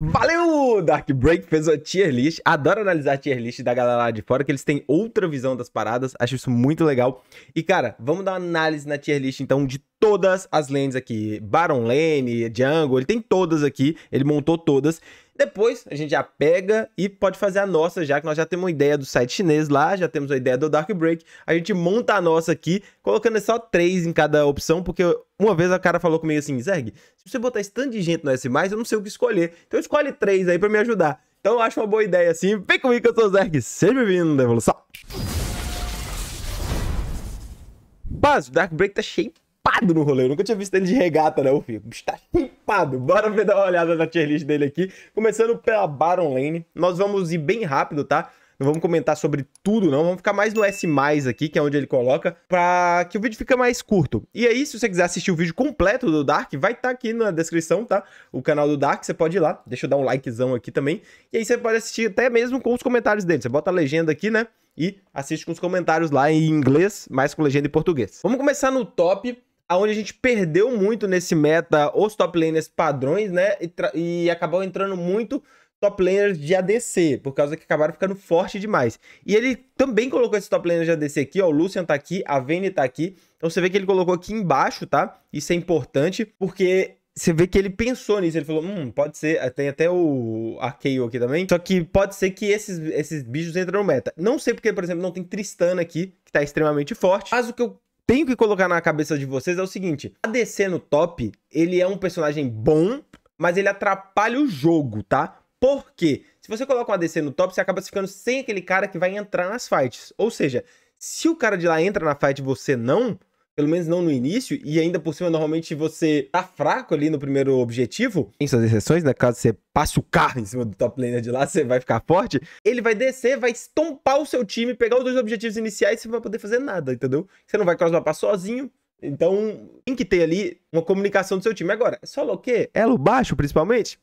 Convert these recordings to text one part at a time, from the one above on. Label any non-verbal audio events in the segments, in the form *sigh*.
Valeu! Dark Break fez a tier list. Adoro analisar a tier list da galera lá de fora, que eles têm outra visão das paradas. Acho isso muito legal. E, cara, vamos dar uma análise na tier list, então, de todas as lanes aqui. Baron Lane, Jungle, ele tem todas aqui. Ele montou todas. Depois a gente já pega e pode fazer a nossa, já que nós já temos uma ideia do site chinês lá, já temos a ideia do Dark Break. A gente monta a nossa aqui, colocando só três em cada opção, porque uma vez o cara falou comigo assim: Zerg, se você botar esse tanto de gente no S, eu não sei o que escolher. Então escolhe três aí para me ajudar. Então eu acho uma boa ideia assim. Vem comigo que eu sou o Zerg. Seja bem-vindo na evolução. Mas o Dark Break tá cheio chipado no rolê. Eu nunca tinha visto ele de regata, né, o filho? O bicho tá chipado. Bora ver dar uma olhada na tier list dele aqui. Começando pela Baron Lane. Nós vamos ir bem rápido, tá? Não vamos comentar sobre tudo, não. Vamos ficar mais no S+, aqui, que é onde ele coloca, pra que o vídeo fique mais curto. E aí, se você quiser assistir o vídeo completo do Dark, vai estar tá aqui na descrição, tá? O canal do Dark, você pode ir lá. Deixa eu dar um likezão aqui também. E aí você pode assistir até mesmo com os comentários dele. Você bota a legenda aqui, né? E assiste com os comentários lá em inglês, mais com legenda em português. Vamos começar no top aonde a gente perdeu muito nesse meta os top laners padrões, né? E, e acabou entrando muito top laners de ADC, por causa que acabaram ficando forte demais. E ele também colocou esse top laner de ADC aqui, ó, o Lucian tá aqui, a Vayne tá aqui. Então você vê que ele colocou aqui embaixo, tá? Isso é importante, porque você vê que ele pensou nisso, ele falou, hum, pode ser, tem até o Arkeio aqui também, só que pode ser que esses, esses bichos entram no meta. Não sei porque, por exemplo, não tem Tristana aqui, que tá extremamente forte, mas o que eu tenho que colocar na cabeça de vocês é o seguinte: a DC no top, ele é um personagem bom, mas ele atrapalha o jogo, tá? Por quê? Se você coloca um ADC no top, você acaba ficando sem aquele cara que vai entrar nas fights. Ou seja, se o cara de lá entra na fight e você não, pelo menos não no início, e ainda por cima, normalmente você tá fraco ali no primeiro objetivo, em suas exceções, né? Caso você passe o carro em cima do top laner de lá, você vai ficar forte. Ele vai descer, vai estompar o seu time, pegar os dois objetivos iniciais e você não vai poder fazer nada, entendeu? Você não vai crossmapar sozinho, então, tem que ter ali uma comunicação do seu time. Agora, é solo o quê? Elo baixo, principalmente?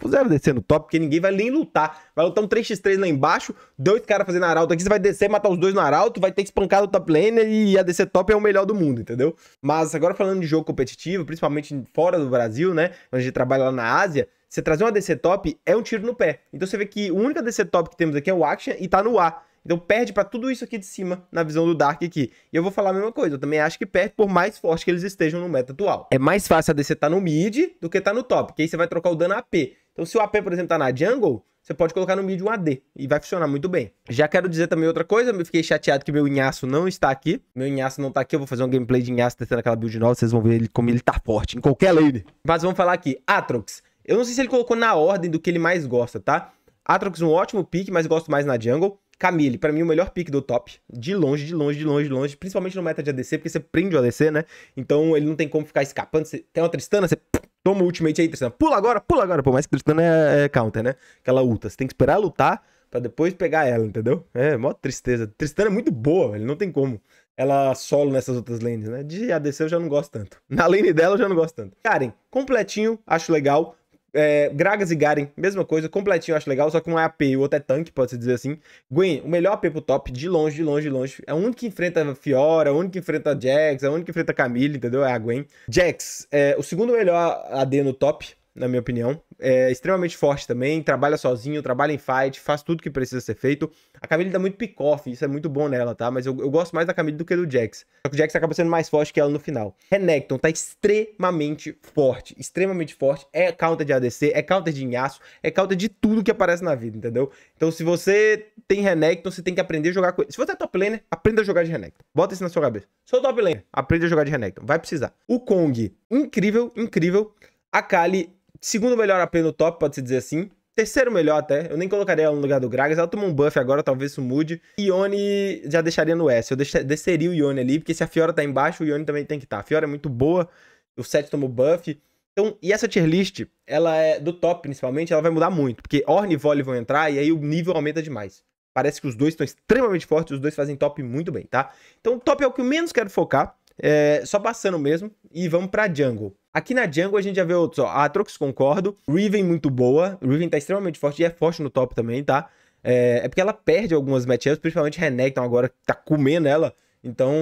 Vou pro descer no top, porque ninguém vai nem lutar. Vai lutar um 3x3 lá embaixo, dois caras fazendo arauto aqui, você vai descer, matar os dois no arauto, vai ter espancado o top laner e a DC top é o melhor do mundo, entendeu? Mas agora falando de jogo competitivo, principalmente fora do Brasil, né? Onde a gente trabalha lá na Ásia, você trazer uma DC top é um tiro no pé. Então você vê que a única DC top que temos aqui é o Action e tá no A Então perde para tudo isso aqui de cima na visão do Dark aqui. E eu vou falar a mesma coisa, eu também acho que perde por mais forte que eles estejam no meta atual. É mais fácil a DC tá no mid do que tá no top, que aí você vai trocar o dano AP. Então, se o AP, por exemplo, tá na jungle, você pode colocar no mid um AD e vai funcionar muito bem. Já quero dizer também outra coisa, eu fiquei chateado que meu Inhaço não está aqui. Meu Inhaço não está aqui, eu vou fazer um gameplay de Inhaço testando aquela build nova, vocês vão ver ele, como ele está forte em qualquer lane. Mas vamos falar aqui, Atrox. Eu não sei se ele colocou na ordem do que ele mais gosta, tá? Atrox um ótimo pick, mas gosto mais na jungle. Camille, para mim, o melhor pick do top. De longe, de longe, de longe, de longe. Principalmente no meta de ADC, porque você prende o ADC, né? Então ele não tem como ficar escapando. Você tem uma Tristana, você Toma o ultimate aí, Tristana. Pula agora, pula agora. Por mais que Tristana é, é counter, né? Aquela ulta. Você tem que esperar lutar pra depois pegar ela, entendeu? É, mó tristeza. Tristana é muito boa, velho. Não tem como. Ela solo nessas outras lanes, né? De ADC eu já não gosto tanto. Na lane dela eu já não gosto tanto. Karen, completinho, acho legal. É, Gragas e Garen, mesma coisa, completinho, acho legal, só que um é AP e o outro é tanque, pode-se dizer assim. Gwen, o melhor AP pro top, de longe, de longe, de longe. É o único que enfrenta Fiora, é o único que enfrenta Jax, é o único que enfrenta Camille, entendeu? É a Gwen. Jax, é o segundo melhor AD no top, na minha opinião é extremamente forte também, trabalha sozinho, trabalha em fight, faz tudo que precisa ser feito. A Camille dá muito pick-off, isso é muito bom nela, tá? Mas eu, eu gosto mais da Camille do que do Jax. Só que o Jax acaba sendo mais forte que ela no final. Renekton tá extremamente forte, extremamente forte. É counter de ADC, é counter de inhaço, é counter de tudo que aparece na vida, entendeu? Então se você tem Renekton, você tem que aprender a jogar com ele. Se você é top laner, aprenda a jogar de Renekton. Bota isso na sua cabeça. Sou top laner, aprenda a jogar de Renekton, vai precisar. O Kong, incrível, incrível. A Kali Segundo melhor AP no top, pode-se dizer assim. Terceiro melhor até. Eu nem colocaria ela no lugar do Gragas. Ela tomou um buff agora, talvez isso mude. Ione já deixaria no S. Eu desceria o Ione ali, porque se a Fiora tá embaixo, o Ione também tem que estar. Tá. A Fiora é muito boa. O set tomou buff. Então, e essa tier list, ela é do top principalmente, ela vai mudar muito, porque Orn e Volley vão entrar e aí o nível aumenta demais. Parece que os dois estão extremamente fortes, os dois fazem top muito bem, tá? Então, top é o que eu menos quero focar. É, só passando mesmo e vamos pra Jungle. Aqui na Jungle a gente já vê outros, ó. Atrox, concordo. Riven muito boa. Riven tá extremamente forte e é forte no top também, tá? É, é porque ela perde algumas matchups, principalmente Renekton agora que tá comendo ela. Então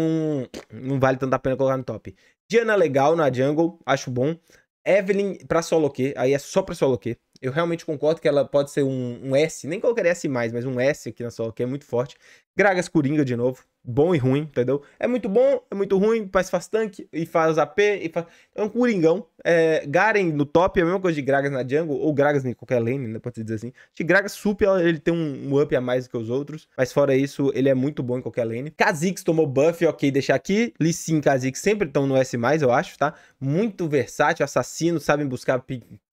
não vale tanto a pena colocar no top. Diana legal na Jungle, acho bom. Evelyn pra solo Q, aí é só pra solo Q. Eu realmente concordo que ela pode ser um, um S, nem qualquer S mais, mas um S aqui na solo Q é muito forte. Gragas Coringa de novo, bom e ruim, entendeu? É muito bom, é muito ruim, faz faz tanque e faz AP e faz... É um curingão É, Garen no top é a mesma coisa de Gragas na jungle, ou Gragas em qualquer lane, né? Pode se dizer assim. De Gragas sup, ele tem um, um, up a mais do que os outros, mas fora isso, ele é muito bom em qualquer lane. Kha'Zix tomou buff, ok, deixar aqui. Lee Sin e Kha'Zix sempre estão no S+, eu acho, tá? Muito versátil, assassino, sabem buscar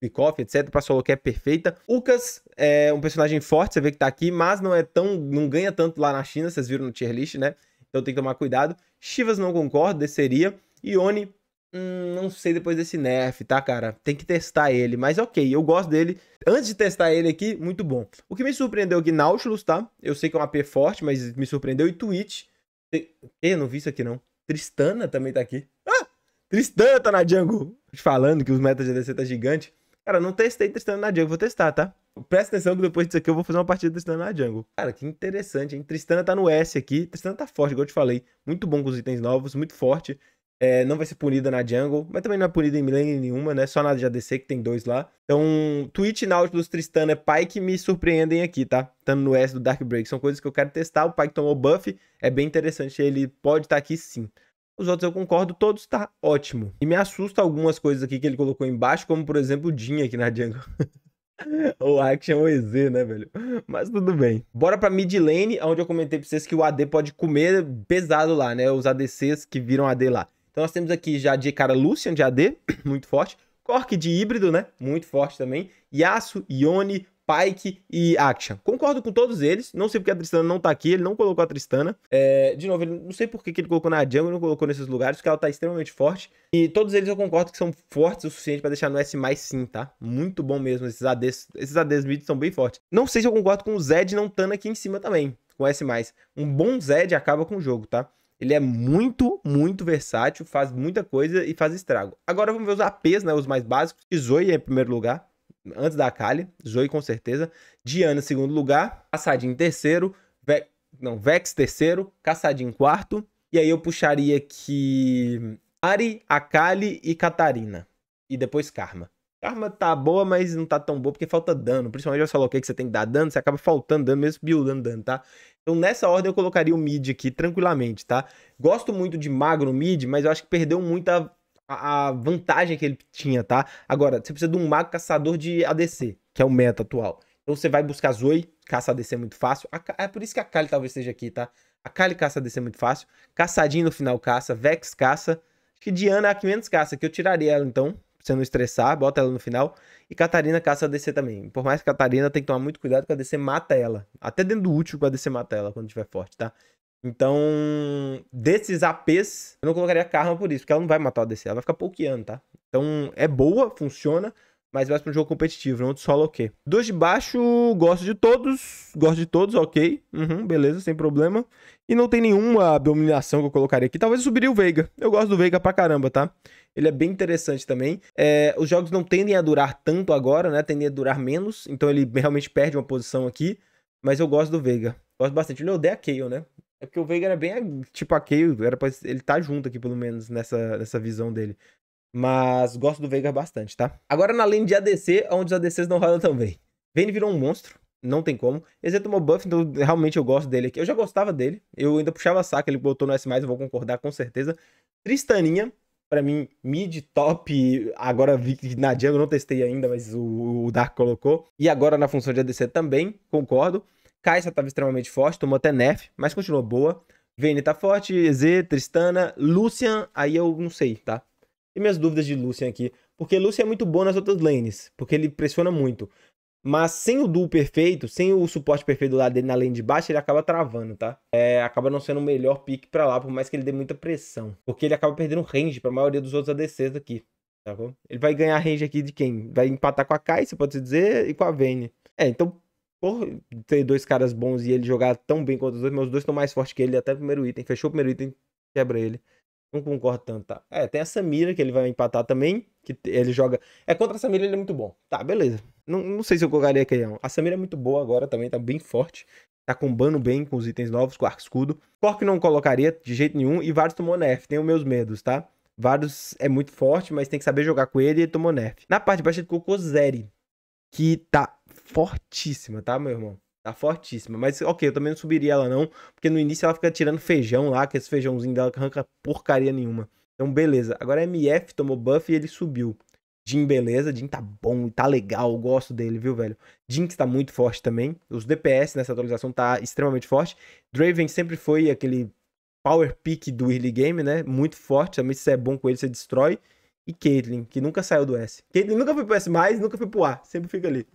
Kikoff, etc. Pra solo que é perfeita. Ukas é um personagem forte, você vê que tá aqui, mas não é tão. não ganha tanto lá na China, vocês viram no tier list, né? Então tem que tomar cuidado. Chivas não concordo, desceria. Ione, hum, não sei depois desse nerf, tá, cara? Tem que testar ele, mas ok, eu gosto dele. Antes de testar ele aqui, muito bom. O que me surpreendeu aqui, Nautilus, tá? Eu sei que é um AP forte, mas me surpreendeu. E Twitch. Eu não vi isso aqui, não. Tristana também tá aqui. Ah! Tristana tá na jungle. Falando que os metas de ADC tá gigante. Cara, não testei testando na jungle, vou testar, tá? Presta atenção que depois disso aqui eu vou fazer uma partida testando na jungle. Cara, que interessante, hein? Tristana tá no S aqui. Tristana tá forte, igual eu te falei. Muito bom com os itens novos, muito forte. É, não vai ser punida na jungle, mas também não é punida em milênio nenhuma, né? Só na ADC, que tem dois lá. Então, Twitch, dos Tristana, é Pyke me surpreendem aqui, tá? Tando no S do Dark Break. São coisas que eu quero testar. O Pyke tomou buff, é bem interessante. Ele pode estar tá aqui sim. Os outros eu concordo, todos tá ótimo. E me assusta algumas coisas aqui que ele colocou embaixo, como por exemplo o Jin aqui na Jungle. *laughs* o Action é EZ, né, velho? Mas tudo bem. Bora pra mid lane, onde eu comentei pra vocês que o AD pode comer pesado lá, né? Os ADCs que viram AD lá. Então nós temos aqui já de cara Lucian de AD, *clears throat* muito forte. Cork de híbrido, né? Muito forte também. Yasuo, yoni Pike e Action. Concordo com todos eles. Não sei porque a Tristana não tá aqui, ele não colocou a Tristana. É, de novo, ele, não sei porque que ele colocou na jungle, e não colocou nesses lugares, porque ela tá extremamente forte. E todos eles eu concordo que são fortes o suficiente para deixar no S mais sim, tá? Muito bom mesmo. Esses ADs, esses ADs mid são bem fortes. Não sei se eu concordo com o Zed não estando aqui em cima também, com S. Um bom Zed acaba com o jogo, tá? Ele é muito, muito versátil, faz muita coisa e faz estrago. Agora vamos ver os APs, né? Os mais básicos. Zoe é em primeiro lugar antes da Kali, Zoe com certeza. Diana em segundo lugar, Caçadinho em terceiro, Ve... não, Vex terceiro, Caçadinho em quarto. E aí eu puxaria que Ari, Akali e Catarina. E depois Karma. Karma tá boa, mas não tá tão boa porque falta dano. Principalmente eu falou que você tem que dar dano, você acaba faltando dano, mesmo buildando dano, tá? Então nessa ordem eu colocaria o mid aqui tranquilamente, tá? Gosto muito de magro mid, mas eu acho que perdeu muita a, vantagem que ele tinha, tá? Agora, você precisa de um mago caçador de ADC, que é o meta atual. Então você vai buscar Zoe, caça ADC muito fácil. é por isso que a Kali talvez esteja aqui, tá? A Kali caça ADC muito fácil. Caçadinho no final caça. Vex caça. Acho que Diana é a que menos caça, que eu tiraria ela então, pra você não estressar, bota ela no final. E Catarina caça ADC também. Por mais que Catarina tem que tomar muito cuidado, que a ADC mata ela. Até dentro do útil, que a ADC mata ela quando tiver forte, tá? Então, desses APs, eu não colocaria Karma por isso, porque ela não vai matar o ADC, ela vai ficar pokeando, tá? Então, é boa, funciona, mas vai pra um jogo competitivo, não de solo, ok. dois de baixo, gosto de todos, gosto de todos, ok. Uhum, beleza, sem problema. E não tem nenhuma dominação que eu colocaria aqui. Talvez eu subiria o Veiga. Eu gosto do Veiga pra caramba, tá? Ele é bem interessante também. É, os jogos não tendem a durar tanto agora, né? Tendem a durar menos, então ele realmente perde uma posição aqui. Mas eu gosto do Veiga. Gosto bastante. Ele odeia Kayle, né? É porque o Veiga era bem tipo a era pra ele tá junto aqui, pelo menos, nessa, nessa visão dele. Mas gosto do Veiga bastante, tá? Agora na lane de ADC, é onde os ADCs não rodam tão bem. Vayne virou um monstro, não tem como. Ele tomou buff, então realmente eu gosto dele aqui. Eu já gostava dele, eu ainda puxava saco, ele botou no S+, eu vou concordar com certeza. Tristaninha, para mim, mid, top, agora vi que na jungle não testei ainda, mas o, o Dark colocou. E agora na função de ADC também, concordo. Caixa estava extremamente forte, tomou até nerf, mas continuou boa. Vayne tá forte, Z, Tristana, Lucian, aí eu não sei, tá? E minhas dúvidas de Lucian aqui, porque Lucian é muito bom nas outras lanes, porque ele pressiona muito. Mas sem o duo perfeito, sem o suporte perfeito lá dele na lane de baixo, ele acaba travando, tá? É, acaba não sendo o melhor pick para lá, por mais que ele dê muita pressão. Porque ele acaba perdendo range pra maioria dos outros ADCs aqui, tá bom? Ele vai ganhar range aqui de quem? Vai empatar com a Kai, você pode dizer, e com a Vayne. É, então por ter dois caras bons e ele jogar tão bem contra os dois, meus dois estão mais fortes que ele até o primeiro item. Fechou o primeiro item, quebra ele. Não concordo tanto, tá? É, tem a Samira que ele vai empatar também, que ele joga... É, contra a Samira ele é muito bom. Tá, beleza. Não, não sei se eu colocaria aquele. A Samira é muito boa agora também, tá bem forte. Tá combando bem com os itens novos, com o arco escudo. Cork não colocaria de jeito nenhum e vários tomou nerf. Tenho meus medos, tá? Vários é muito forte, mas tem que saber jogar com ele e tomou nerf. Na parte de baixo ele colocou Zeri, que tá fortíssima, tá, meu irmão? Tá fortíssima. Mas, ok, eu também não subiria ela não, porque no início ela fica tirando feijão lá, que esse feijãozinho dela que arranca porcaria nenhuma. Então, beleza. Agora MF tomou buff e ele subiu. Jin, beleza. Jin tá bom, tá legal, eu gosto dele, viu, velho? Jinx tá muito forte também. Os DPS nessa atualização tá extremamente forte. Draven sempre foi aquele power pick do early game, né? Muito forte. Também se você é bom com ele, você destrói. E Caitlyn, que nunca saiu do S. Caitlyn nunca foi pro S+, nunca foi pro A. Sempre fica ali.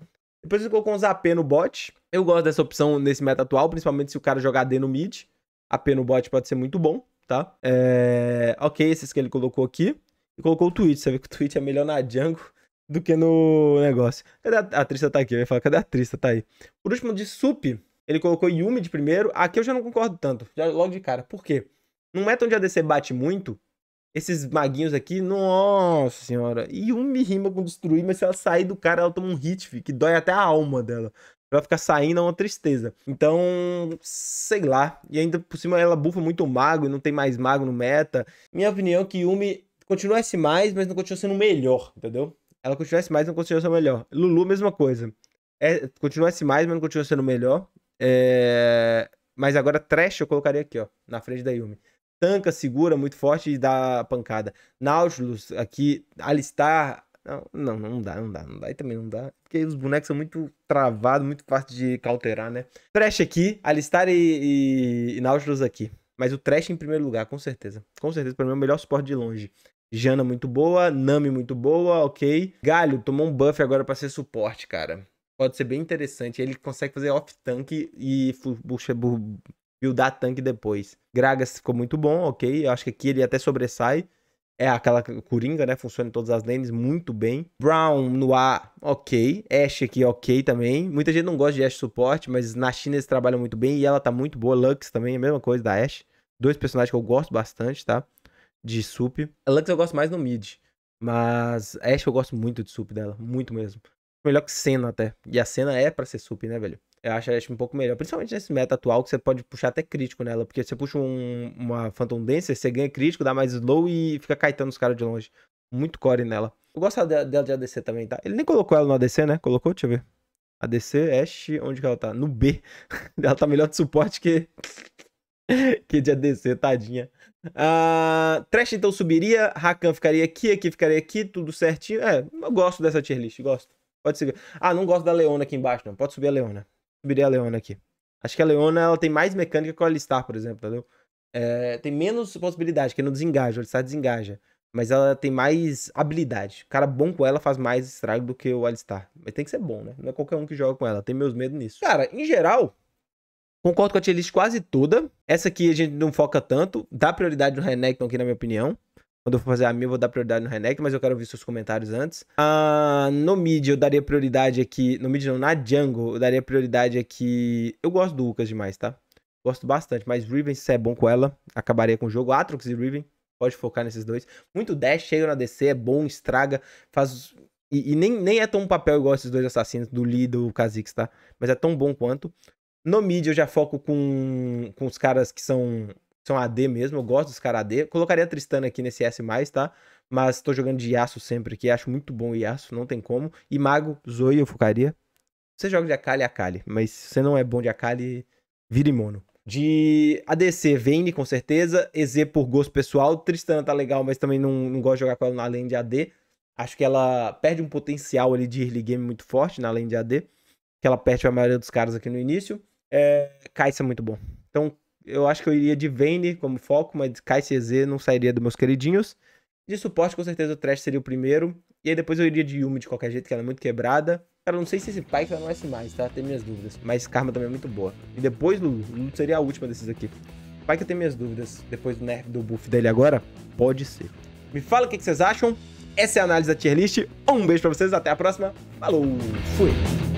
Depois ele colocou uns AP no bot. Eu gosto dessa opção nesse meta atual, principalmente se o cara jogar D no mid. AP no bot pode ser muito bom, tá? É... Ok, esses que ele colocou aqui. E colocou o Twitch. Você vê que o Twitch é melhor na Django do que no negócio. Cadê a, a Trista tá aqui? Eu ia falar, cadê a Trista? Tá aí. Por último, de sup, ele colocou Yumi de primeiro. Aqui eu já não concordo tanto, já logo de cara. Por quê? Num meta onde a DC bate muito, esses maguinhos aqui, nossa senhora. E um me rima com destruir, mas se ela sair do cara, ela toma um hit, que dói até a alma dela. Vai ficar saindo é uma tristeza. Então, sei lá. E ainda por cima ela bufa muito mago e não tem mais mago no meta. Minha opinião é que Yumi continua S+, mas não continua sendo melhor, entendeu? Ela continua S+, mas não continua sendo melhor. Lulu, mesma coisa. É, continua S+, mas não continua sendo melhor. É... Mas agora Trash eu colocaria aqui, ó. Na frente da Yumi tanca, segura muito forte e dá a pancada. Nautilus aqui, Alistar. Não, não, não dá, não dá, não dá. E também não dá. Porque os bonecos são muito travados, muito fácil de cauterar, né? Trash aqui, Alistar e, e, e Nautilus aqui. Mas o Trash em primeiro lugar, com certeza. Com certeza, para mim é o melhor suporte de longe. Jana muito boa, Nami muito boa, ok. Galho tomou um buff agora para ser suporte, cara. Pode ser bem interessante. Ele consegue fazer off-tank e buildar tanque depois. Gragas ficou muito bom, ok. Eu acho que aqui ele até sobressai. É aquela coringa, né? Funciona em todas as lanes muito bem. Brown no A, ok. Ash aqui, ok também. Muita gente não gosta de Ash suporte, mas na China eles trabalham muito bem e ela tá muito boa. Lux também, a mesma coisa da Ash. Dois personagens que eu gosto bastante, tá? De sup. A Lux eu gosto mais no mid, mas a Ash eu gosto muito de sup dela, muito mesmo. Melhor que Senna até. E a Senna é para ser sup, né, velho? Eu acho a Ash tipo, um pouco melhor. Principalmente nesse meta atual, que você pode puxar até crítico nela. Porque você puxa um, uma Phantom Dancer, você ganha crítico, dá mais slow e fica caetando os caras de longe. Muito core nela. Eu gosto dela, dela de ADC também, tá? Ele nem colocou ela no ADC, né? Colocou? Deixa eu ver. ADC, Ash, onde que ela tá? No B. *laughs* ela tá melhor de suporte que... *laughs* que de ADC, tadinha. Uh, ah, Trash então subiria, Rakan ficaria aqui, aqui ficaria aqui, tudo certinho. É, eu gosto dessa tier list, gosto. Pode subir. Ah, não gosto da Leona aqui embaixo, não. Pode subir a Leona subiria a Leona aqui. Acho que a Leona ela tem mais mecânica que o Alistar, por exemplo, entendeu? É, tem menos possibilidade, que é não desengaja, o Alistar desengaja. Mas ela tem mais habilidade. O cara bom com ela faz mais estrago do que o Alistar. Mas tem que ser bom, né? Não é qualquer um que joga com ela. Tem meus medos nisso. Cara, em geral, concordo com a tier list quase toda. Essa aqui a gente não foca tanto. Dá prioridade no Renekton aqui, na minha opinião. Quando eu for fazer a minha, eu vou dar prioridade no Renek, mas eu quero ver seus comentários antes. Ah, no mid, eu daria prioridade aqui... No mid não, na jungle, eu daria prioridade aqui... Eu gosto do Lucas demais, tá? Gosto bastante, mas Riven, se é bom com ela, acabaria com o jogo. Atrox e Riven, pode focar nesses dois. Muito dash, chega na DC, é bom, estraga, faz... E, e, nem, nem é tão papel igual esses dois assassinos, do Lee e do Kha'Zix, tá? Mas é tão bom quanto. No mid eu já foco com, com os caras que são são AD mesmo, eu gosto dos caras AD. Colocaria Tristana aqui nesse S+, tá? Mas tô jogando de Yasuo sempre aqui, acho muito bom o Yasuo, não tem como. E Mago, Zoe eu focaria. Você joga de Akali, Akali, mas se você não é bom de Akali, vire mono. De ADC, Vayne com certeza, EZ por gosto pessoal, Tristana tá legal, mas também não, não gosto de jogar com ela na lane de AD. Acho que ela perde um potencial ali de early game muito forte na lane de AD, que ela perde a maioria dos caras aqui no início. É, Kai'Sa é muito bom. Então, eu acho que eu iria de Vayne como foco, mas KCZ não sairia dos meus queridinhos. De suporte, com certeza o Trash seria o primeiro. E aí depois eu iria de Yumi de qualquer jeito, que ela é muito quebrada. Cara, não sei se esse Pyke ela não é mais, tá? Tem minhas dúvidas. Mas Karma também é muito boa. E depois Lulu. Lulu seria a última desses aqui. Pyke eu tenho minhas dúvidas. Depois do nerf né, do buff dele agora, pode ser. Me fala o que vocês acham. Essa é a análise da tier list. Um beijo pra vocês, até a próxima. Falou, fui!